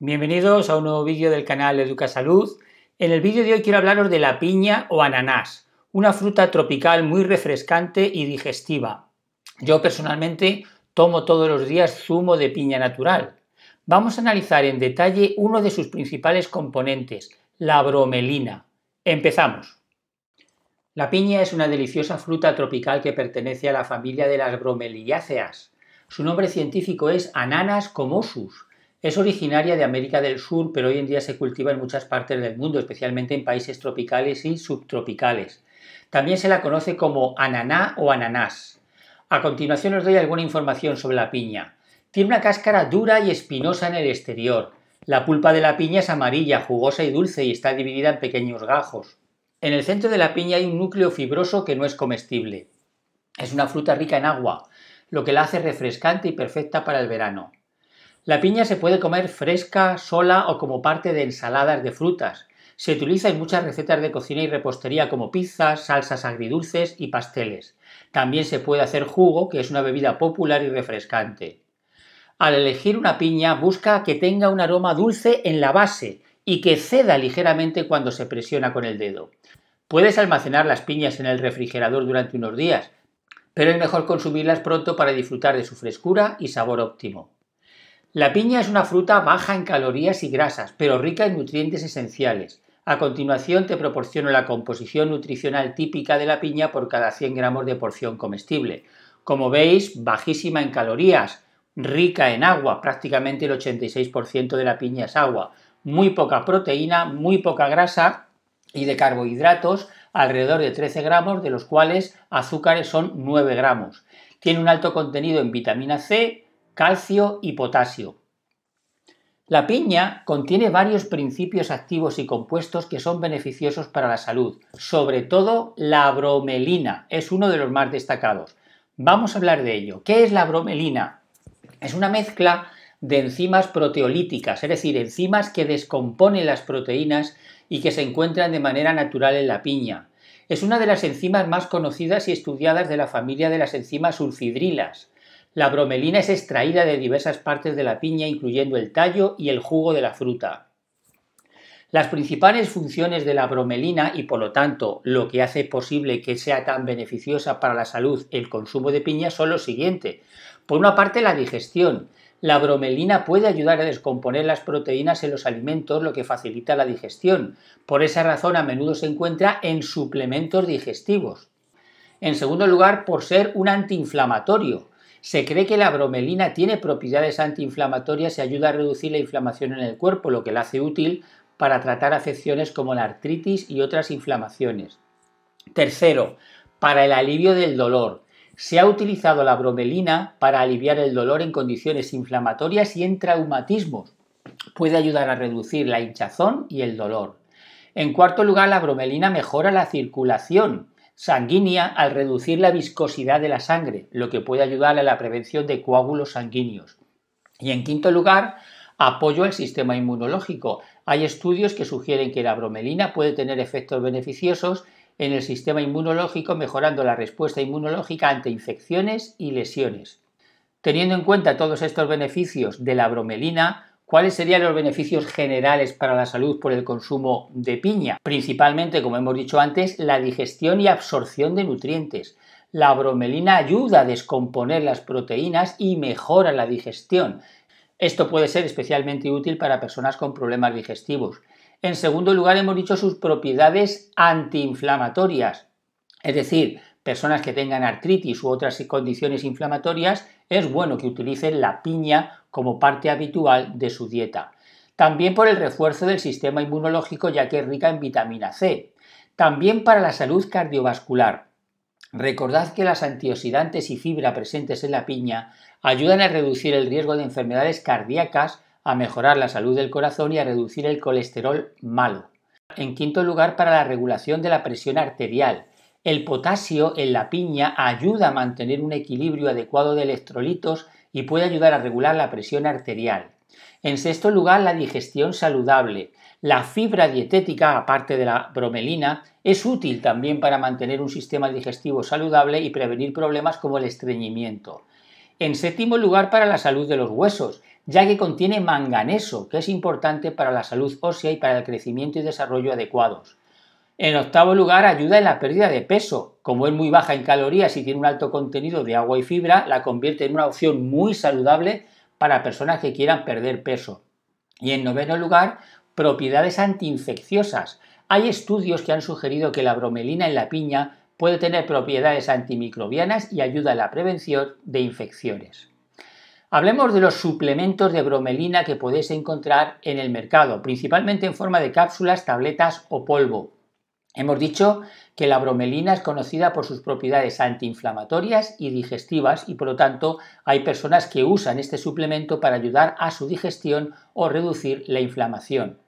Bienvenidos a un nuevo vídeo del canal Educa Salud. En el vídeo de hoy quiero hablaros de la piña o ananás, una fruta tropical muy refrescante y digestiva. Yo personalmente tomo todos los días zumo de piña natural. Vamos a analizar en detalle uno de sus principales componentes, la bromelina. Empezamos. La piña es una deliciosa fruta tropical que pertenece a la familia de las bromeliáceas. Su nombre científico es Ananas comosus es originaria de América del Sur, pero hoy en día se cultiva en muchas partes del mundo, especialmente en países tropicales y subtropicales. También se la conoce como ananá o ananás. A continuación os doy alguna información sobre la piña. Tiene una cáscara dura y espinosa en el exterior. La pulpa de la piña es amarilla, jugosa y dulce y está dividida en pequeños gajos. En el centro de la piña hay un núcleo fibroso que no es comestible. Es una fruta rica en agua, lo que la hace refrescante y perfecta para el verano. La piña se puede comer fresca, sola o como parte de ensaladas de frutas. Se utiliza en muchas recetas de cocina y repostería como pizzas, salsas agridulces y pasteles. También se puede hacer jugo, que es una bebida popular y refrescante. Al elegir una piña, busca que tenga un aroma dulce en la base y que ceda ligeramente cuando se presiona con el dedo. Puedes almacenar las piñas en el refrigerador durante unos días, pero es mejor consumirlas pronto para disfrutar de su frescura y sabor óptimo. La piña es una fruta baja en calorías y grasas, pero rica en nutrientes esenciales. A continuación te proporciono la composición nutricional típica de la piña por cada 100 gramos de porción comestible. Como veis, bajísima en calorías, rica en agua, prácticamente el 86% de la piña es agua, muy poca proteína, muy poca grasa y de carbohidratos, alrededor de 13 gramos, de los cuales azúcares son 9 gramos. Tiene un alto contenido en vitamina C, calcio y potasio. La piña contiene varios principios activos y compuestos que son beneficiosos para la salud, sobre todo la bromelina, es uno de los más destacados. Vamos a hablar de ello. ¿Qué es la bromelina? Es una mezcla de enzimas proteolíticas, es decir, enzimas que descomponen las proteínas y que se encuentran de manera natural en la piña. Es una de las enzimas más conocidas y estudiadas de la familia de las enzimas sulfidrilas. La bromelina es extraída de diversas partes de la piña, incluyendo el tallo y el jugo de la fruta. Las principales funciones de la bromelina y por lo tanto lo que hace posible que sea tan beneficiosa para la salud el consumo de piña son los siguientes. Por una parte la digestión. La bromelina puede ayudar a descomponer las proteínas en los alimentos, lo que facilita la digestión. Por esa razón a menudo se encuentra en suplementos digestivos. En segundo lugar, por ser un antiinflamatorio. Se cree que la bromelina tiene propiedades antiinflamatorias y ayuda a reducir la inflamación en el cuerpo, lo que la hace útil para tratar afecciones como la artritis y otras inflamaciones. Tercero, para el alivio del dolor. Se ha utilizado la bromelina para aliviar el dolor en condiciones inflamatorias y en traumatismos. Puede ayudar a reducir la hinchazón y el dolor. En cuarto lugar, la bromelina mejora la circulación sanguínea al reducir la viscosidad de la sangre, lo que puede ayudar a la prevención de coágulos sanguíneos. Y en quinto lugar, apoyo al sistema inmunológico. Hay estudios que sugieren que la bromelina puede tener efectos beneficiosos en el sistema inmunológico, mejorando la respuesta inmunológica ante infecciones y lesiones. Teniendo en cuenta todos estos beneficios de la bromelina, ¿Cuáles serían los beneficios generales para la salud por el consumo de piña? Principalmente, como hemos dicho antes, la digestión y absorción de nutrientes. La bromelina ayuda a descomponer las proteínas y mejora la digestión. Esto puede ser especialmente útil para personas con problemas digestivos. En segundo lugar, hemos dicho sus propiedades antiinflamatorias, es decir, personas que tengan artritis u otras condiciones inflamatorias, es bueno que utilicen la piña como parte habitual de su dieta. También por el refuerzo del sistema inmunológico ya que es rica en vitamina C. También para la salud cardiovascular. Recordad que las antioxidantes y fibra presentes en la piña ayudan a reducir el riesgo de enfermedades cardíacas, a mejorar la salud del corazón y a reducir el colesterol malo. En quinto lugar, para la regulación de la presión arterial. El potasio en la piña ayuda a mantener un equilibrio adecuado de electrolitos y puede ayudar a regular la presión arterial. En sexto lugar, la digestión saludable. La fibra dietética, aparte de la bromelina, es útil también para mantener un sistema digestivo saludable y prevenir problemas como el estreñimiento. En séptimo lugar, para la salud de los huesos, ya que contiene manganeso, que es importante para la salud ósea y para el crecimiento y desarrollo adecuados. En octavo lugar, ayuda en la pérdida de peso. Como es muy baja en calorías y tiene un alto contenido de agua y fibra, la convierte en una opción muy saludable para personas que quieran perder peso. Y en noveno lugar, propiedades antiinfecciosas. Hay estudios que han sugerido que la bromelina en la piña puede tener propiedades antimicrobianas y ayuda a la prevención de infecciones. Hablemos de los suplementos de bromelina que podéis encontrar en el mercado, principalmente en forma de cápsulas, tabletas o polvo. Hemos dicho que la bromelina es conocida por sus propiedades antiinflamatorias y digestivas y por lo tanto hay personas que usan este suplemento para ayudar a su digestión o reducir la inflamación.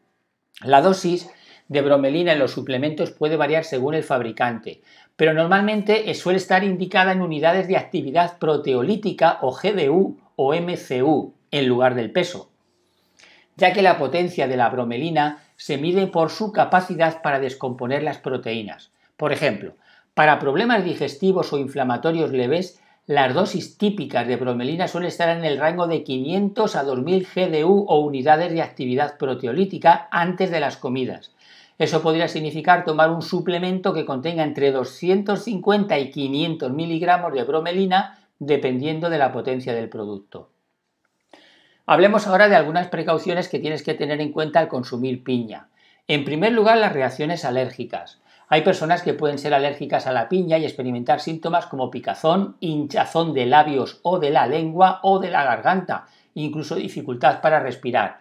La dosis de bromelina en los suplementos puede variar según el fabricante, pero normalmente suele estar indicada en unidades de actividad proteolítica o GDU o MCU en lugar del peso, ya que la potencia de la bromelina se mide por su capacidad para descomponer las proteínas. Por ejemplo, para problemas digestivos o inflamatorios leves, las dosis típicas de bromelina suelen estar en el rango de 500 a 2000 GDU o unidades de actividad proteolítica antes de las comidas. Eso podría significar tomar un suplemento que contenga entre 250 y 500 miligramos de bromelina, dependiendo de la potencia del producto. Hablemos ahora de algunas precauciones que tienes que tener en cuenta al consumir piña. En primer lugar, las reacciones alérgicas. Hay personas que pueden ser alérgicas a la piña y experimentar síntomas como picazón, hinchazón de labios o de la lengua o de la garganta, incluso dificultad para respirar.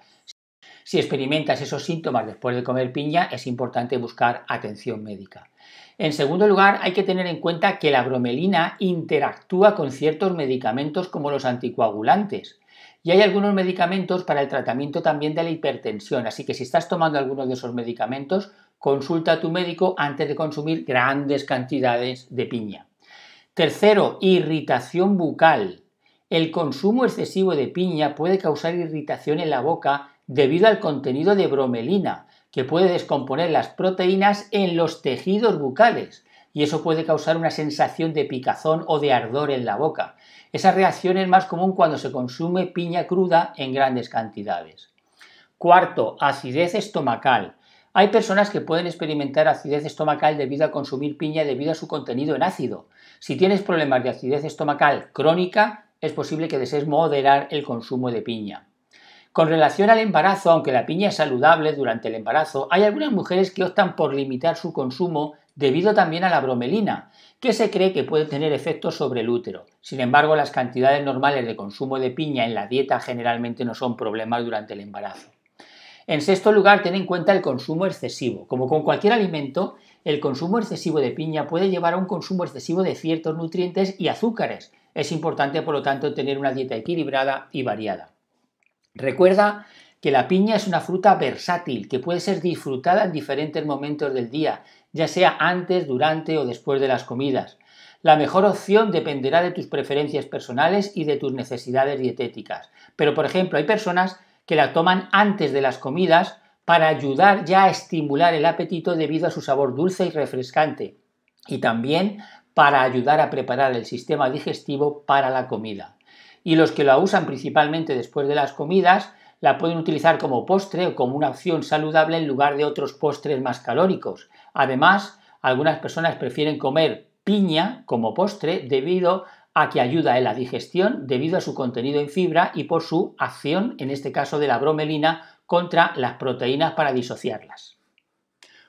Si experimentas esos síntomas después de comer piña, es importante buscar atención médica. En segundo lugar, hay que tener en cuenta que la bromelina interactúa con ciertos medicamentos como los anticoagulantes. Y hay algunos medicamentos para el tratamiento también de la hipertensión, así que si estás tomando alguno de esos medicamentos, consulta a tu médico antes de consumir grandes cantidades de piña. Tercero, irritación bucal. El consumo excesivo de piña puede causar irritación en la boca debido al contenido de bromelina, que puede descomponer las proteínas en los tejidos bucales, y eso puede causar una sensación de picazón o de ardor en la boca. Esa reacción es más común cuando se consume piña cruda en grandes cantidades. Cuarto, acidez estomacal. Hay personas que pueden experimentar acidez estomacal debido a consumir piña debido a su contenido en ácido. Si tienes problemas de acidez estomacal crónica, es posible que desees moderar el consumo de piña. Con relación al embarazo, aunque la piña es saludable durante el embarazo, hay algunas mujeres que optan por limitar su consumo debido también a la bromelina, que se cree que puede tener efectos sobre el útero. Sin embargo, las cantidades normales de consumo de piña en la dieta generalmente no son problemas durante el embarazo. En sexto lugar, ten en cuenta el consumo excesivo. Como con cualquier alimento, el consumo excesivo de piña puede llevar a un consumo excesivo de ciertos nutrientes y azúcares. Es importante, por lo tanto, tener una dieta equilibrada y variada. Recuerda que la piña es una fruta versátil que puede ser disfrutada en diferentes momentos del día, ya sea antes, durante o después de las comidas. La mejor opción dependerá de tus preferencias personales y de tus necesidades dietéticas. Pero, por ejemplo, hay personas que la toman antes de las comidas para ayudar ya a estimular el apetito debido a su sabor dulce y refrescante. Y también para ayudar a preparar el sistema digestivo para la comida y los que la usan principalmente después de las comidas la pueden utilizar como postre o como una opción saludable en lugar de otros postres más calóricos. Además, algunas personas prefieren comer piña como postre debido a que ayuda en la digestión debido a su contenido en fibra y por su acción, en este caso de la bromelina, contra las proteínas para disociarlas.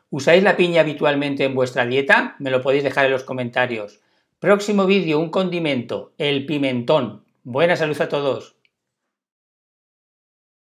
¿Usáis la piña habitualmente en vuestra dieta? Me lo podéis dejar en los comentarios. Próximo vídeo, un condimento, el pimentón. Buena salud a todos.